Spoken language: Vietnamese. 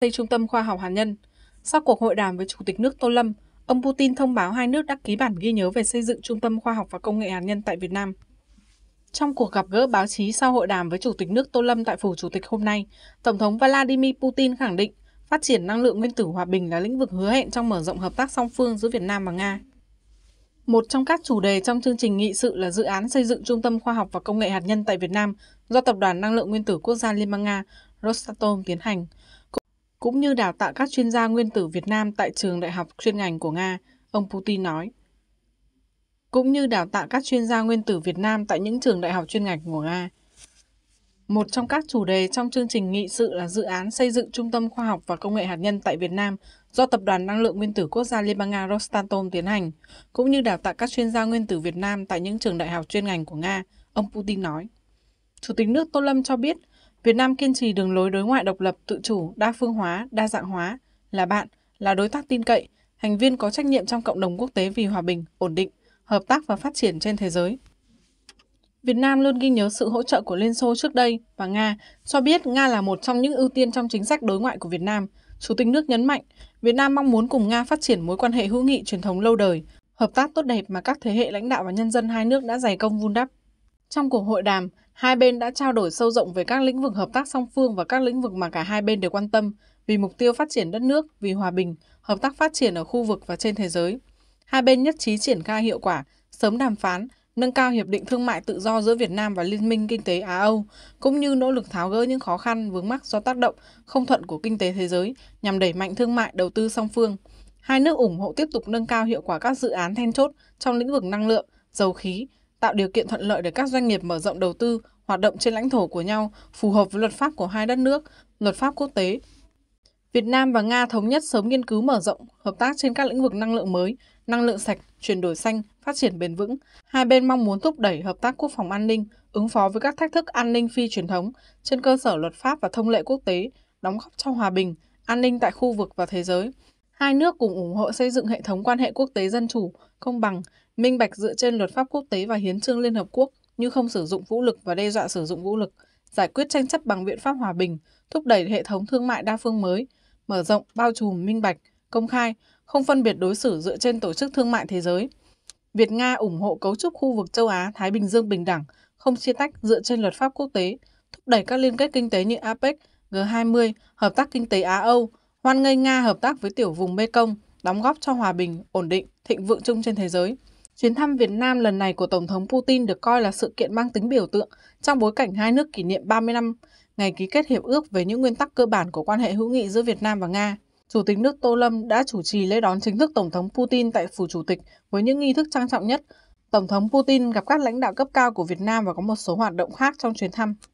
xây trung tâm khoa học hạt nhân. Sau cuộc hội đàm với Chủ tịch nước Tô Lâm, ông Putin thông báo hai nước đã ký bản ghi nhớ về xây dựng Trung tâm Khoa học và Công nghệ hạt nhân tại Việt Nam. Trong cuộc gặp gỡ báo chí sau hội đàm với Chủ tịch nước Tô Lâm tại Phủ Chủ tịch hôm nay, Tổng thống Vladimir Putin khẳng định phát triển năng lượng nguyên tử hòa bình là lĩnh vực hứa hẹn trong mở rộng hợp tác song phương giữa Việt Nam và Nga. Một trong các chủ đề trong chương trình nghị sự là dự án xây dựng Trung tâm Khoa học và Công nghệ hạt nhân tại Việt Nam do Tập đoàn Năng lượng Nguyên tử Quốc gia Liên bang Nga Rosatom tiến hành cũng như đào tạo các chuyên gia nguyên tử Việt Nam tại trường đại học chuyên ngành của Nga, ông Putin nói. Cũng như đào tạo các chuyên gia nguyên tử Việt Nam tại những trường đại học chuyên ngành của Nga. Một trong các chủ đề trong chương trình nghị sự là dự án xây dựng Trung tâm Khoa học và Công nghệ Hạt nhân tại Việt Nam do Tập đoàn Năng lượng Nguyên tử Quốc gia Liên bang Nga Rostatom tiến hành, cũng như đào tạo các chuyên gia nguyên tử Việt Nam tại những trường đại học chuyên ngành của Nga, ông Putin nói. Chủ tịch nước Tô Lâm cho biết Việt Nam kiên trì đường lối đối ngoại độc lập, tự chủ, đa phương hóa, đa dạng hóa, là bạn, là đối tác tin cậy, thành viên có trách nhiệm trong cộng đồng quốc tế vì hòa bình, ổn định, hợp tác và phát triển trên thế giới. Việt Nam luôn ghi nhớ sự hỗ trợ của Liên Xô trước đây và Nga, cho biết Nga là một trong những ưu tiên trong chính sách đối ngoại của Việt Nam. Chủ tịch nước nhấn mạnh, Việt Nam mong muốn cùng Nga phát triển mối quan hệ hữu nghị truyền thống lâu đời, hợp tác tốt đẹp mà các thế hệ lãnh đạo và nhân dân hai nước đã dày công vun đắp. Trong cuộc hội đàm, hai bên đã trao đổi sâu rộng về các lĩnh vực hợp tác song phương và các lĩnh vực mà cả hai bên đều quan tâm vì mục tiêu phát triển đất nước, vì hòa bình, hợp tác phát triển ở khu vực và trên thế giới. Hai bên nhất trí triển khai hiệu quả, sớm đàm phán, nâng cao hiệp định thương mại tự do giữa Việt Nam và Liên minh kinh tế Á-Âu, cũng như nỗ lực tháo gỡ những khó khăn vướng mắc do tác động không thuận của kinh tế thế giới nhằm đẩy mạnh thương mại đầu tư song phương. Hai nước ủng hộ tiếp tục nâng cao hiệu quả các dự án then chốt trong lĩnh vực năng lượng, dầu khí, tạo điều kiện thuận lợi để các doanh nghiệp mở rộng đầu tư, hoạt động trên lãnh thổ của nhau, phù hợp với luật pháp của hai đất nước, luật pháp quốc tế. Việt Nam và Nga thống nhất sớm nghiên cứu mở rộng hợp tác trên các lĩnh vực năng lượng mới, năng lượng sạch, chuyển đổi xanh, phát triển bền vững. Hai bên mong muốn thúc đẩy hợp tác quốc phòng an ninh, ứng phó với các thách thức an ninh phi truyền thống trên cơ sở luật pháp và thông lệ quốc tế, đóng góp cho hòa bình, an ninh tại khu vực và thế giới. Hai nước cùng ủng hộ xây dựng hệ thống quan hệ quốc tế dân chủ, công bằng, minh bạch dựa trên luật pháp quốc tế và hiến trương Liên Hợp Quốc như không sử dụng vũ lực và đe dọa sử dụng vũ lực, giải quyết tranh chấp bằng biện pháp hòa bình, thúc đẩy hệ thống thương mại đa phương mới, mở rộng, bao trùm, minh bạch, công khai, không phân biệt đối xử dựa trên Tổ chức Thương mại Thế giới. Việt-Nga ủng hộ cấu trúc khu vực châu Á-Thái Bình Dương bình đẳng, không chia tách dựa trên luật pháp quốc tế, thúc đẩy các liên kết kinh tế như APEC, G20, Hợp tác Kinh tế Á-Âu, hoan nghênh Nga hợp tác với tiểu vùng Mekong, đóng góp cho hòa bình, ổn định, thịnh vượng chung trên thế giới. Chuyến thăm Việt Nam lần này của Tổng thống Putin được coi là sự kiện mang tính biểu tượng trong bối cảnh hai nước kỷ niệm 30 năm ngày ký kết hiệp ước về những nguyên tắc cơ bản của quan hệ hữu nghị giữa Việt Nam và Nga. Chủ tịch nước Tô Lâm đã chủ trì lễ đón chính thức Tổng thống Putin tại Phủ Chủ tịch với những nghi thức trang trọng nhất. Tổng thống Putin gặp các lãnh đạo cấp cao của Việt Nam và có một số hoạt động khác trong chuyến thăm.